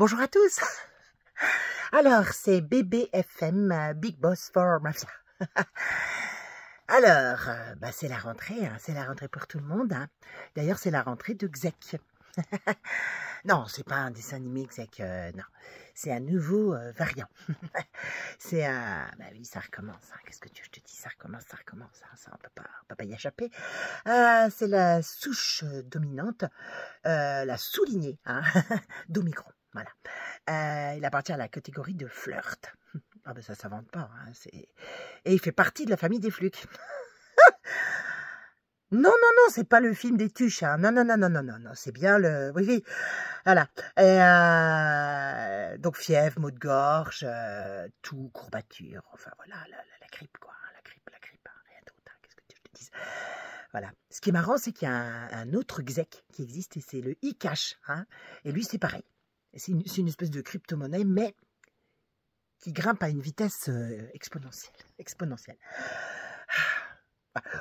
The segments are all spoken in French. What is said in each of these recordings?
Bonjour à tous Alors, c'est BBFM, Big Boss for Mafia. Alors, euh, bah, c'est la rentrée, hein. c'est la rentrée pour tout le monde. Hein. D'ailleurs, c'est la rentrée de Xek. non, c'est pas un dessin animé Xek, euh, non. C'est un nouveau euh, variant. c'est un... Bah oui, ça recommence. Hein. Qu'est-ce que tu je te dis Ça recommence, ça recommence. Ça, on ne pas, peut pas y échapper. c'est la souche dominante, la soulignée d'Omicron. Voilà. Euh, il appartient à la catégorie de flirt. Ah ben ça ne s'invente pas. Hein, et il fait partie de la famille des flucs. non, non, non, c'est pas le film des tuches. Hein. Non, non, non, non, non, non, non, c'est bien le... Oui, oui. Voilà. Euh, donc fièvre, maux de gorge, toux, euh, tout, courbature. Enfin voilà, la, grippe quoi. Hein, la grippe, la grippe. Rien d'autre. Qu'est-ce que tu je te dise voilà. Ce qui est marrant, c'est qu'il y a un, autre exec qui existe et c'est le Icache. et lui, c'est pareil. C'est une, espèce de crypto-monnaie, mais qui grimpe à une vitesse euh, exponentielle. exponentielle.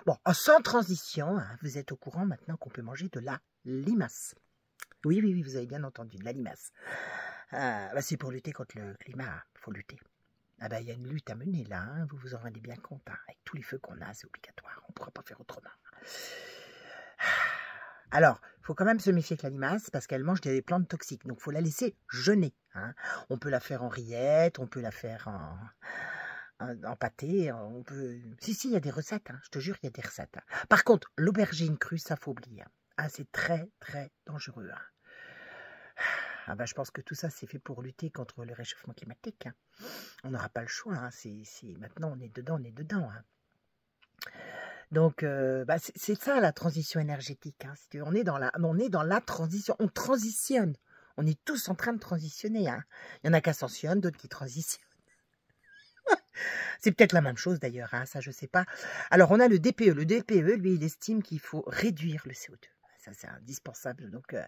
Bon, sans transition, hein, vous êtes au courant maintenant qu'on peut manger de la limace. Oui, oui, oui, vous avez bien entendu, de la limace. Euh, bah, c'est pour lutter contre le climat, il hein, faut lutter. Ah bah, il y a une lutte à mener là, hein, vous vous en rendez bien compte. avec tous les feux qu'on a, c'est obligatoire, on ne pourra pas faire autrement. Alors, il faut quand même se méfier de la limace parce qu'elle mange des plantes toxiques. Donc, il faut la laisser jeûner. Hein. On peut la faire en rillettes, on peut la faire en, en, pâté. On peut... Si, si, il y a des recettes. Hein. Je te jure, il y a des recettes. Par contre, l'aubergine crue, ça faut oublier. Hein. Ah, c'est très, très dangereux. Ah ben, je pense que tout ça, c'est fait pour lutter contre le réchauffement climatique. On n'aura pas le choix. Maintenant, on est dedans, on est dedans. Donc, euh, bah, c'est ça la transition énergétique. Hein. on, est dans la, on est dans la transition, on transitionne. On est tous en train de transitionner. Hein. Il y en a qui ascensionnent, d'autres qui transitionnent. C'est peut-être la même chose d'ailleurs, hein, ça je ne sais pas. Alors on a le DPE. Le DPE, lui, il estime qu'il faut réduire le CO2. Ça c'est indispensable. Donc, euh,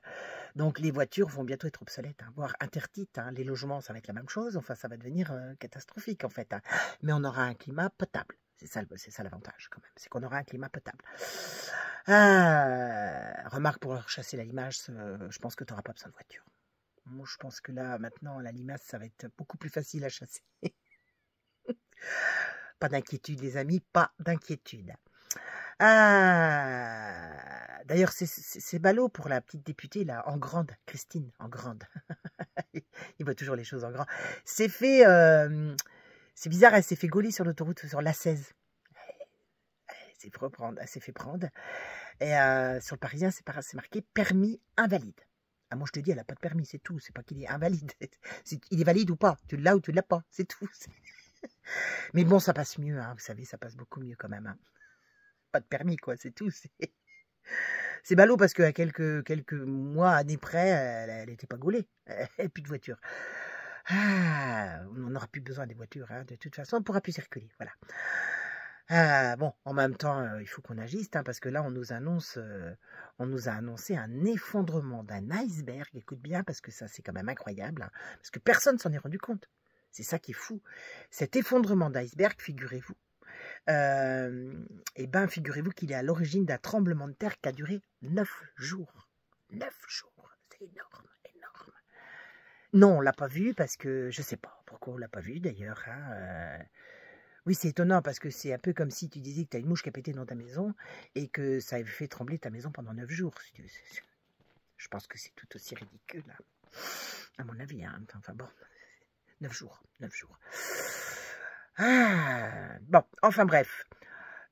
donc les voitures vont bientôt être obsolètes, hein, voire interdites. Hein. Les logements, ça va être la même chose. Enfin, ça va devenir euh, catastrophique en fait. Hein. Mais on aura un climat potable. C'est ça, l'avantage quand même, c'est qu'on aura un climat potable. Euh, remarque pour chasser la limace, euh, je pense que tu n'auras pas besoin de voiture. Moi, je pense que là, maintenant, la limace, ça va être beaucoup plus facile à chasser. pas d'inquiétude, les amis, pas d'inquiétude. Euh, d'ailleurs, c'est ballot pour la petite députée, là, en grande, Christine, en grande. Il voit toujours les choses en grand. C'est fait. C'est bizarre, elle s'est fait gauler sur l'autoroute, sur l'A16. Elle s'est fait prendre. Et euh, sur le parisien, c'est marqué permis invalide. Ah, moi, je te dis, elle n'a pas de permis, c'est tout. C'est pas qu'il est invalide. il est valide ou pas. Tu l'as ou tu l'as pas. C'est tout. Mais bon, ça passe mieux. Hein. Vous savez, ça passe beaucoup mieux quand même. Hein. Pas de permis, quoi. C'est tout. C'est ballot parce qu'à quelques, quelques mois, années près, elle n'était pas gaulée. et puis de voiture. Ah, on n'aura plus besoin des voitures, hein, de toute façon, on pourra plus circuler. Voilà. Ah, bon, en même temps, euh, il faut qu'on agisse, hein, parce que là, on nous annonce, euh, on nous a annoncé un effondrement d'un iceberg. Écoute bien, parce que ça, c'est quand même incroyable, hein, parce que personne s'en est rendu compte. C'est ça qui est fou. Cet effondrement d'iceberg, figurez-vous, euh, eh bien, figurez-vous qu'il est à l'origine d'un tremblement de terre qui a duré 9 jours. 9 jours, c'est énorme. Non, on l'a pas vu parce que je sais pas pourquoi on l'a pas vu d'ailleurs. Hein, euh. Oui, c'est étonnant parce que c'est un peu comme si tu disais que tu as une mouche qui a pété dans ta maison et que ça avait fait trembler ta maison pendant neuf jours. Je pense que c'est tout aussi ridicule, hein, à mon avis. Hein. Enfin bon, neuf jours, neuf jours. Ah, bon, enfin bref.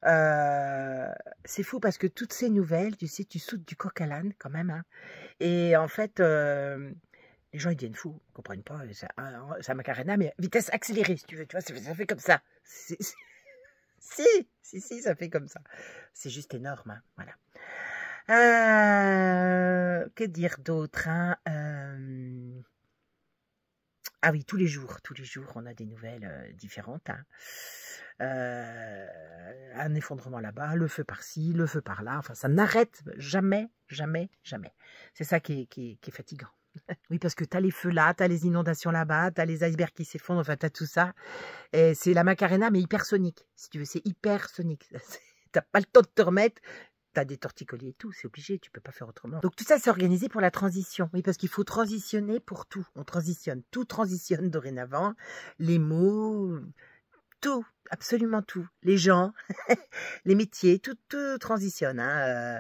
Euh, c'est fou parce que toutes ces nouvelles, tu sais, tu sautes du coq à l'âne quand même. Et en fait, euh, les gens, ils deviennent fous, ils comprennent pas. Ça, ah, ça macarena, mais vitesse accélérée, si tu veux, tu vois, ça, fait comme ça. Si, si, si, ça fait comme ça. C'est juste énorme, hein, voilà. Euh, que dire d'autre hein, euh, Ah oui, tous les jours, tous les jours, on a des nouvelles euh, différentes. Hein. un effondrement là-bas, le feu par-ci, le feu par-là. ça n'arrête jamais, jamais, jamais. C'est ça qui est fatigant. Oui, parce que tu as les feux là, tu as les inondations là-bas, tu as les icebergs qui s'effondrent, enfin, tu as tout ça. C'est la Macarena, mais hypersonique, si tu veux, c'est hypersonique. T'as pas le temps de te remettre, tu as des torticolis et tout, c'est obligé, tu peux pas faire autrement. Donc tout ça, c'est organisé pour la transition. Oui, parce qu'il faut transitionner pour tout. On transitionne, tout transitionne dorénavant. Les mots, tout, absolument tout. Les gens, les métiers, tout, transitionne. Hein. Euh,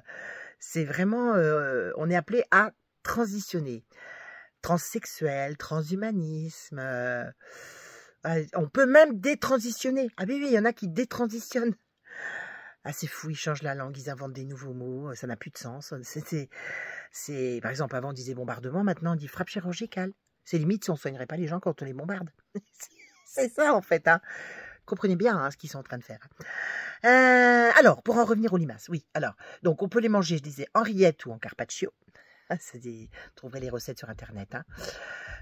c'est vraiment, euh, on est appelé à transitionner. Transsexuel, transhumanisme. Euh, euh, on peut même détransitionner. Ah oui, oui, il y en a qui détransitionnent. Ah, c'est fou, ils changent la langue, ils inventent des nouveaux mots, euh, ça n'a plus de sens. C'était, c'est, par exemple, avant on disait bombardement, maintenant on dit frappe chirurgicale. C'est limite si on ne soignerait pas les gens quand on les bombarde. c'est ça en fait. Hein. Comprenez bien hein, ce qu'ils sont en train de faire. alors, pour en revenir aux limaces, oui. Alors, donc on peut les manger, je disais, en rillette ou en carpaccio. c'est des... Trouverez les recettes sur Internet. Hein.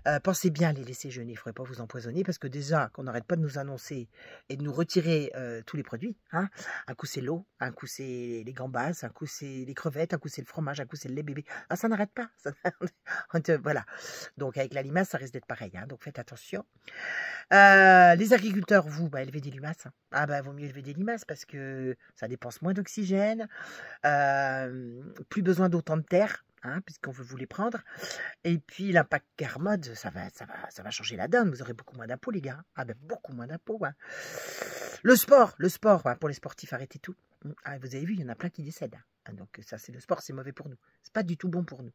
Euh, pensez bien à les laisser jeûner, il ne faudrait pas vous empoisonner, parce que déjà, qu'on n'arrête pas de nous annoncer et de nous retirer euh, tous les produits. Hein. Un coup, c'est l'eau, un coup, c'est les gambas, un coup, c'est les crevettes, un coup, c'est le fromage, un coup, c'est le lait bébé. Ah, ça n'arrête pas. voilà. Donc, avec la limace, ça reste d'être pareil. Hein. Donc, faites attention. Euh, les agriculteurs, vous, bah, élevez des limaces. Ah, bah, vaut mieux élever des limaces parce que ça dépense moins d'oxygène, plus besoin d'autant de terre. Hein, puisqu'on veut vous les prendre. Et puis l'impact carmode, ça va, ça, va, ça va changer la donne. Vous aurez beaucoup moins d'impôts, les gars. Ah, ben, beaucoup moins d'impôts. Le sport, le sport, pour les sportifs, arrêtez tout. Hum, ah, vous avez vu, il y en a plein qui décèdent. Hein. Donc ça, c'est le sport, c'est mauvais pour nous. C'est pas du tout bon pour nous.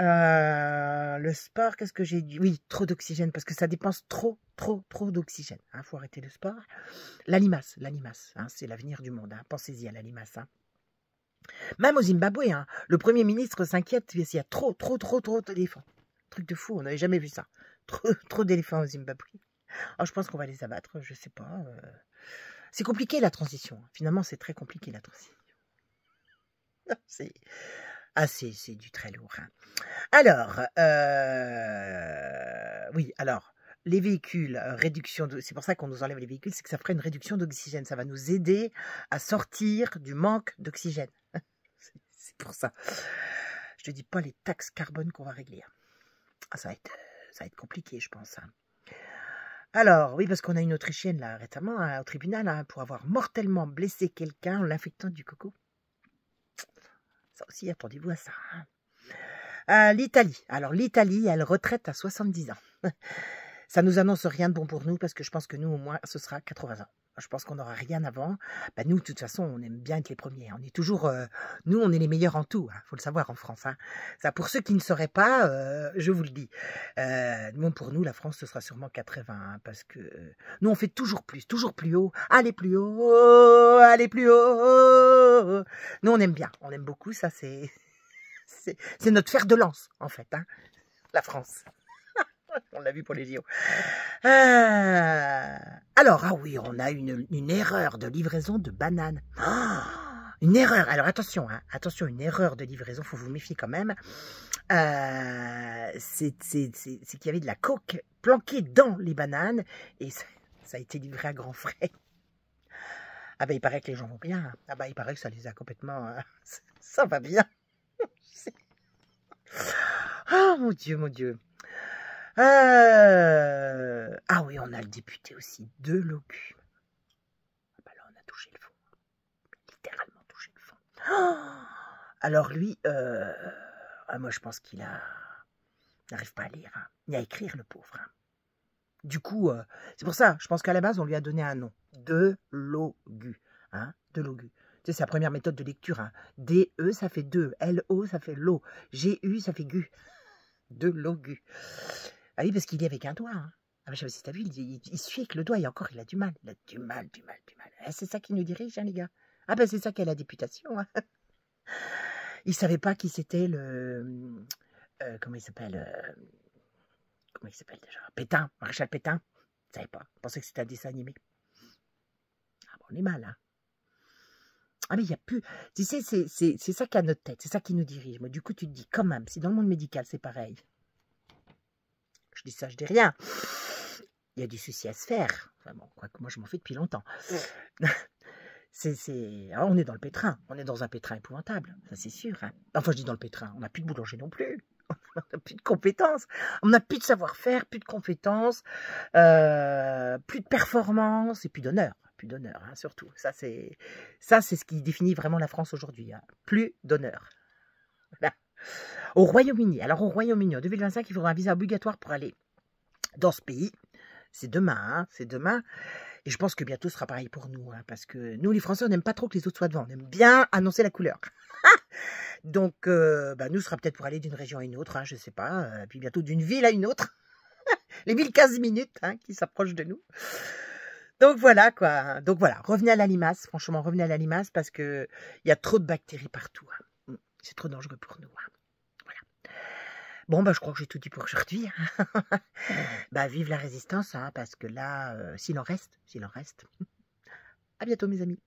Euh, le sport, qu'est-ce que j'ai dit Oui, trop d'oxygène, parce que ça dépense trop, trop, trop d'oxygène. Il hein. faut arrêter le sport. La limace, la c'est l'avenir du monde. Pensez-y à la limace. Même au Zimbabwe, hein, le Premier ministre s'inquiète s'il y a trop, trop, trop, trop d'éléphants. Truc de fou, on n'avait jamais vu ça. Trop, trop d'éléphants au Zimbabwe. Alors ah, je pense qu'on va les abattre, je sais pas. Euh. C'est compliqué la transition. Finalement, c'est très compliqué la transition. C'est ah, c'est du très lourd. Hein. Alors, euh, oui, alors, les véhicules, euh, réduction de, c'est pour ça qu'on nous enlève les véhicules, c'est que ça ferait une réduction d'oxygène. Ça va nous aider à sortir du manque d'oxygène. c'est pour ça. Je te dis pas les taxes carbone qu'on va régler. Ah, ça va être, compliqué, je pense. Hein. Alors, oui, parce qu'on a une Autrichienne là récemment hein, au tribunal hein, pour avoir mortellement blessé quelqu'un en l'infectant du coco. Ça aussi, attendez-vous à ça. Euh, L'Italie. Alors, l'Italie, elle retraite à 70 ans. Ça nous annonce rien de bon pour nous parce que je pense que nous, au moins, ce sera 80 ans. Je pense qu'on n'aura rien avant. Bah, nous, de toute façon, on aime bien être les premiers. On est toujours, euh, nous, on est les meilleurs en tout. Il hein. faut le savoir en France. Hein. Ça, pour ceux qui ne sauraient pas, euh, je vous le dis. Euh, bon, pour nous, la France, ce sera sûrement 80, hein, parce que nous, on fait toujours plus, toujours plus haut. Allez plus haut, allez plus haut. Nous, on aime bien, on aime beaucoup. Ça, c'est, c'est, notre fer de lance, en fait, la France. on l'a vu pour les JO. Euh, alors, ah oui, on a une, une erreur de livraison de bananes. Ah, une erreur. Alors, attention, hein, attention, une erreur de livraison, faut vous méfier quand même. Euh, c'est qu'il y avait de la coke planquée dans les bananes et ça, a été livré à grand frais. Ah ben, il paraît que les gens vont bien. Ah ben, il paraît que ça les a complètement... Euh, ça va bien. oh mon Dieu, mon Dieu. Euh, ah oui, on a le député aussi de Ah bah là, on a touché le fond. Littéralement touché le fond. Oh Alors lui, euh, ah, moi je pense qu'il a... n'arrive pas à lire, hein, ni à écrire le pauvre. Hein. Du coup, euh, c'est pour ça, je pense qu'à la base, on lui a donné un nom. De l'OGU. Hein, de l'OGU. C'est sa première méthode de lecture. Hein. e ça fait », L-O, ça fait l'eau. G-U, ça fait GU. De l'OGU. Ah oui, parce qu'il est avec un doigt. Hein. Ah ben, je sais pas si t'as vu, il, suit avec le doigt et encore il a du mal. Il a du mal, du mal, du mal. Ah, c'est ça qui nous dirige, hein, les gars. Ah ben c'est ça qu'est la députation. Il hein. Il savait pas qui c'était le. Euh, comment il s'appelle euh, Comment il s'appelle déjà Pétain, maréchal Pétain. Il savait pas. Il pensait que c'était un dessin animé. Ah bon, on est mal, hein. Ah mais il n'y a plus. Tu sais, c'est ça qui a notre tête, c'est ça qui nous dirige. Moi, du coup, tu te dis quand même, si dans le monde médical c'est pareil. Je dis ça, je dis rien. Il y a du souci à se faire. Enfin bon, moi, je m'en fais depuis longtemps. on est dans le pétrin. On est dans un pétrin épouvantable. Ça, c'est sûr. Hein. Enfin, je dis dans le pétrin. On n'a plus de boulanger non plus. On n'a plus de compétences. On n'a plus de savoir-faire, plus de compétences, euh, plus de performance et plus d'honneur. Plus d'honneur, hein, surtout. Ça, c'est ça, c'est ce qui définit vraiment la France aujourd'hui. Hein. Plus d'honneur. Voilà. Au Royaume-Uni, alors au Royaume-Uni, en 2025, il faudra un visa obligatoire pour aller dans ce pays. C'est demain, hein, c'est demain. Et je pense que bientôt ce sera pareil pour nous, hein, parce que nous, les Français, on n'aime pas trop que les autres soient devant. On aime bien annoncer la couleur. Donc, euh, bah, nous, ce sera peut-être pour aller d'une région à une autre, hein, je ne sais pas, euh, puis bientôt d'une ville à une autre. les 1015 minutes qui s'approchent de nous. Donc voilà quoi. Donc voilà, revenez à la limace. Franchement, revenez à la limace parce que y a trop de bactéries partout. Mm, c'est trop dangereux pour nous. Bon, bah, je crois que j'ai tout dit pour aujourd'hui. Hein. bah, vive la résistance, hein, parce que là, euh, s'il en reste, s'il en reste. à bientôt, mes amis.